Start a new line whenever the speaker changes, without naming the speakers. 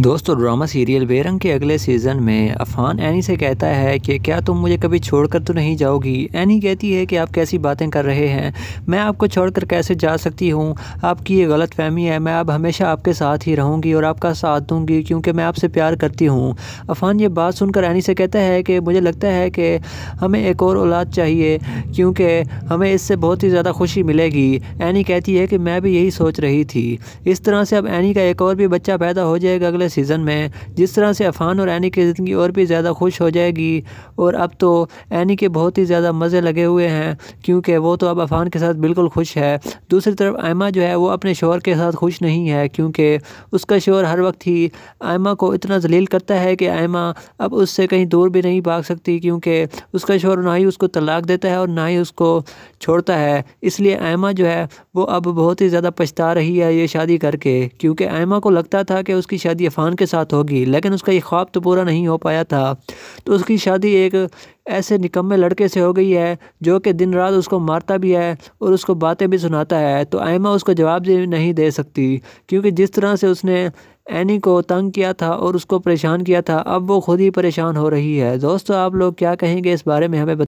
दोस्तों drama serial बेरंग के अगले सीज़न में अफान एनी से कहता है कि क्या तुम मुझे कभी छोड़कर तो नहीं जाओगी एनी कहती है कि आप कैसी बातें कर रहे हैं मैं आपको छोड़कर कैसे जा सकती हूँ आपकी ये गलत फहमी है मैं अब हमेशा आपके साथ ही रहूँगी और आपका साथ दूँगी क्योंकि मैं आपसे प्यार करती हूँ अफान ये बात सुनकर एनी से कहता है कि मुझे लगता है कि हमें एक और औलाद चाहिए क्योंकि हमें इससे बहुत ही ज़्यादा खुशी मिलेगी एनी कहती है कि मैं भी यही सोच रही थी इस तरह से अब एनी का एक और भी बच्चा पैदा हो जाएगा वाले सीज़न में जिस तरह से अफान और एनी की ज़िंदगी और भी ज़्यादा खुश हो जाएगी और अब तो एनी के बहुत ही ज़्यादा मज़े लगे हुए हैं क्योंकि वो तो अब अफान के साथ बिल्कुल खुश है दूसरी तरफ आयमा जो है वो अपने शोर के साथ खुश नहीं है क्योंकि उसका शोर हर वक्त ही आयमा को इतना जलील करता है कि आयमा अब उससे कहीं दूर भी नहीं भाग सकती क्योंकि उसका शोर ना ही उसको तलाक देता है और ना ही उसको छोड़ता है इसलिए आयमा जो है वो अब बहुत ही ज़्यादा पछता रही है ये शादी करके क्योंकि आयमा को लगता था कि उसकी शादी इरफान के साथ होगी लेकिन उसका ये ख्वाब तो पूरा नहीं हो पाया था तो उसकी शादी एक ऐसे निकम्मे लड़के से हो गई है जो कि दिन रात उसको मारता भी है और उसको बातें भी सुनाता है तो आयमा उसको जवाब नहीं दे सकती क्योंकि जिस तरह से उसने एनी को तंग किया था और उसको परेशान किया था अब वो खुद ही परेशान हो रही है दोस्तों आप लोग क्या कहेंगे इस बारे में हमें